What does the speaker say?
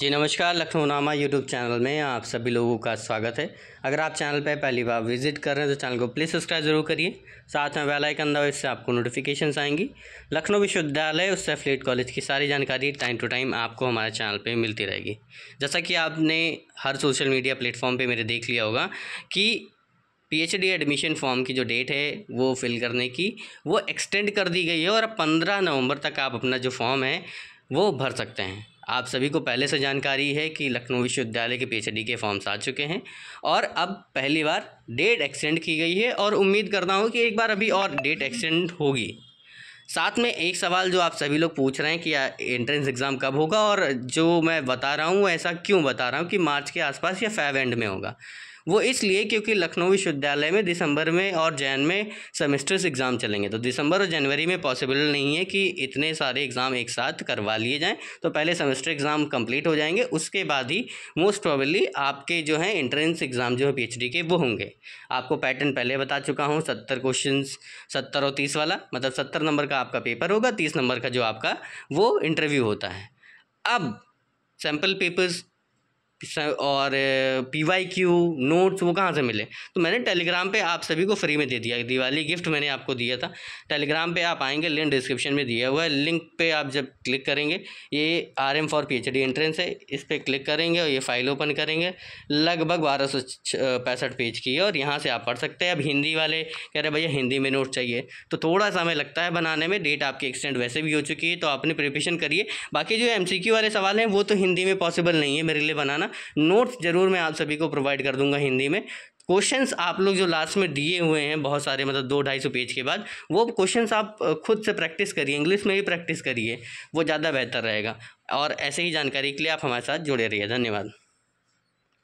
जी नमस्कार लखनऊ नामा YouTube channel में आप सभी लोगों का स्वागत है अगर आप चैनल पर पहली बार विजिट कर रहे हैं तो चैनल को प्लीज़ सब्सक्राइब जरूर करिए साथ में बेल आइकन दबाए इससे आपको नोटिफिकेशन आएंगी लखनऊ विश्वविद्यालय उससे फ्लेट कॉलेज की सारी जानकारी टाइम टू टाइम आपको हमारे चैनल पर मिलती रहेगी जैसा कि आपने हर सोशल मीडिया प्लेटफॉर्म पर मेरे देख लिया होगा कि पीएचडी एडमिशन फॉर्म की जो डेट है वो फिल करने की वो एक्सटेंड कर दी गई है और अब पंद्रह नवंबर तक आप अपना जो फॉर्म है वो भर सकते हैं आप सभी को पहले से जानकारी है कि लखनऊ विश्वविद्यालय के पीएचडी के फॉर्म्स आ चुके हैं और अब पहली बार डेट एक्सटेंड की गई है और उम्मीद करता हूँ कि एक बार अभी और डेट एक्सटेंड होगी साथ में एक सवाल जो आप सभी लोग पूछ रहे हैं कि एंट्रेंस एग्ज़ाम कब होगा और जो मैं बता रहा हूँ ऐसा क्यों बता रहा हूँ कि मार्च के आसपास या फेब एंड में होगा वो इसलिए क्योंकि लखनऊ विश्वविद्यालय में दिसंबर में और जैन में सेमेस्टर्स एग्ज़ाम चलेंगे तो दिसंबर और जनवरी में पॉसिबल नहीं है कि इतने सारे एग्ज़ाम एक साथ करवा लिए जाएं तो पहले सेमेस्टर एग्ज़ाम कंप्लीट हो जाएंगे उसके बाद ही मोस्ट प्रोबेबली आपके जो हैं एंट्रेंस एग्ज़ाम जो है पी के वो होंगे आपको पैटर्न पहले बता चुका हूँ सत्तर क्वेश्चन सत्तर और तीस वाला मतलब सत्तर नंबर का का आपका पेपर होगा तीस नंबर का जो आपका वो इंटरव्यू होता है अब सैम्पल पेपर्स और पी वाई क्यू नोट्स वो कहाँ से मिले तो मैंने टेलीग्राम पे आप सभी को फ्री में दे दिया दिवाली गिफ्ट मैंने आपको दिया था टेलीग्राम पे आप आएंगे लिंक डिस्क्रिप्शन में दिया हुआ है लिंक पे आप जब क्लिक करेंगे ये R M for P H D entrance है इस पर क्लिक करेंगे और ये फाइल ओपन करेंगे लगभग बारह सौ पैंसठ पेज की है और यहाँ से आप पढ़ सकते हैं अब हिंदी वाले कह रहे भैया हिंदी में नोट चाहिए तो थोड़ा समय लगता है बनाने में डेट आपकी एक्सटेंड वैसे भी हो चुकी है तो आपने प्रिपरेशन करिए बाकी जो एम सी क्यू वाले सवाल हैं वो तो हिंदी में पॉसिबल नहीं है मेरे लिए बनाना नोट्स ज़रूर मैं आप सभी को प्रोवाइड कर दूंगा हिंदी में क्वेश्चंस आप लोग जो लास्ट में दिए हुए हैं बहुत सारे मतलब दो ढाई सौ पेज के बाद वो क्वेश्चंस आप खुद से प्रैक्टिस करिए इंग्लिश में भी प्रैक्टिस करिए वो ज़्यादा बेहतर रहेगा और ऐसे ही जानकारी के लिए आप हमारे साथ जुड़े रहिए धन्यवाद